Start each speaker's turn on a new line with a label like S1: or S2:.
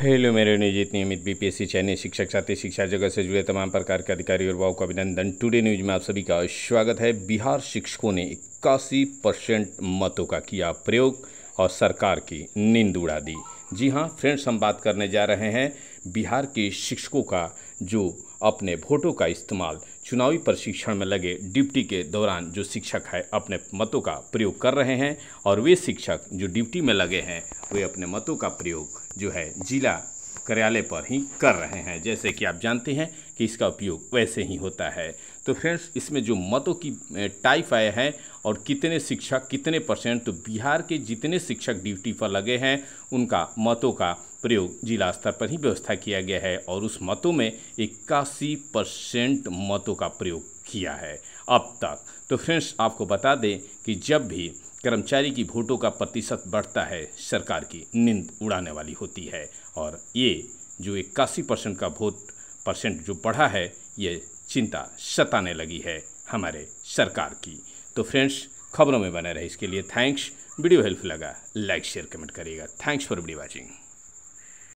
S1: hello मेरे news नियमित BPSC चयनित शिक्षक साथी शिक्षा जगत से जुड़े तमाम प्रकार के अधिकारी और वाओ का अभिनंदन टुडे न्यूज में आप सभी का स्वागत है बिहार शिक्षकों ने इक्यासी परसेंट मतों का किया प्रयोग और सरकार की नींद उड़ा दी जी हाँ फ्रेंड्स हम बात करने जा रहे हैं बिहार के शिक्षकों का जो अपने वोटों का इस्तेमाल चुनावी प्रशिक्षण में लगे ड्यूटी के दौरान जो शिक्षक है अपने मतों का प्रयोग कर रहे हैं और वे शिक्षक जो ड्यूटी में लगे हैं वे अपने मतों का प्रयोग जो है जिला कार्यालय पर ही कर रहे हैं जैसे कि आप जानते हैं कि इसका उपयोग वैसे ही होता है तो फ्रेंड्स इसमें जो मतों की टाइप आए हैं और कितने शिक्षक कितने परसेंट तो बिहार के जितने शिक्षक ड्यूटी पर लगे हैं उनका मतों का प्रयोग जिला स्तर पर ही व्यवस्था किया गया है और उस मतों में इक्यासी परसेंट मतों का प्रयोग किया है अब तक तो फ्रेंड्स आपको बता दें कि जब भी कर्मचारी की वोटों का प्रतिशत बढ़ता है सरकार की नींद उड़ाने वाली होती है और ये जो इक्यासी परसेंट का वोट परसेंट जो बढ़ा है ये चिंता सताने लगी है हमारे सरकार की तो फ्रेंड्स खबरों में बने रहे इसके लिए थैंक्स वीडियो हेल्प लगा लाइक शेयर कमेंट करिएगा थैंक्स फॉर वीडियो वॉचिंग